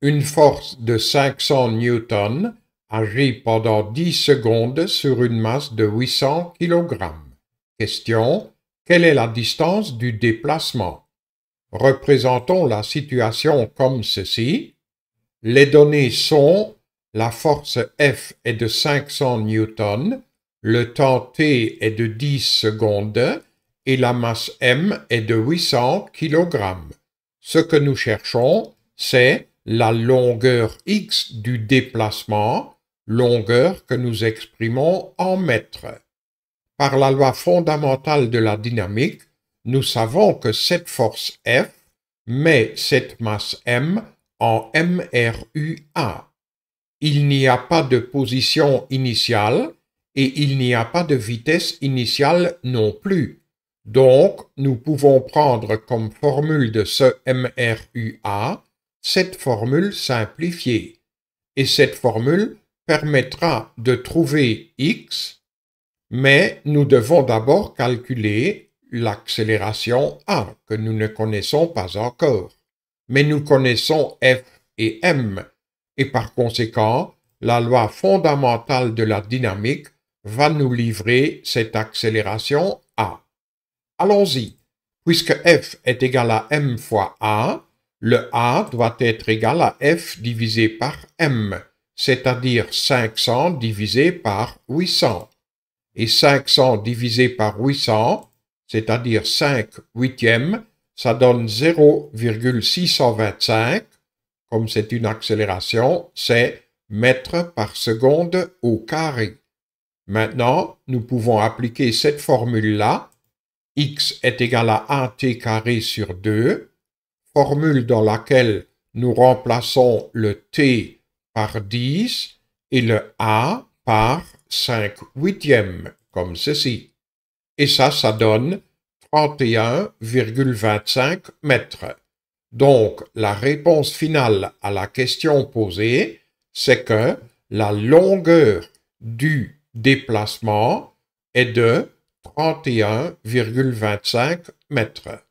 Une force de 500 newtons agit pendant 10 secondes sur une masse de 800 kg. Question Quelle est la distance du déplacement Représentons la situation comme ceci. Les données sont la force F est de 500 newtons, le temps T est de 10 secondes et la masse M est de 800 kg. Ce que nous cherchons, c'est la longueur x du déplacement, longueur que nous exprimons en mètres. Par la loi fondamentale de la dynamique, nous savons que cette force F met cette masse M en MRUA. Il n'y a pas de position initiale et il n'y a pas de vitesse initiale non plus. Donc, nous pouvons prendre comme formule de ce MRUA cette formule simplifiée. Et cette formule permettra de trouver x, mais nous devons d'abord calculer l'accélération a que nous ne connaissons pas encore. Mais nous connaissons f et m, et par conséquent, la loi fondamentale de la dynamique va nous livrer cette accélération a. Allons-y. Puisque f est égal à m fois a, le A doit être égal à F divisé par M, c'est-à-dire 500 divisé par 800. Et 500 divisé par 800, c'est-à-dire 5 huitièmes, ça donne 0,625. Comme c'est une accélération, c'est mètres par seconde au carré. Maintenant, nous pouvons appliquer cette formule-là. x est égal à 1t carré sur 2 formule dans laquelle nous remplaçons le T par 10 et le A par 5 huitièmes, comme ceci. Et ça, ça donne 31,25 mètres. Donc, la réponse finale à la question posée, c'est que la longueur du déplacement est de 31,25 mètres.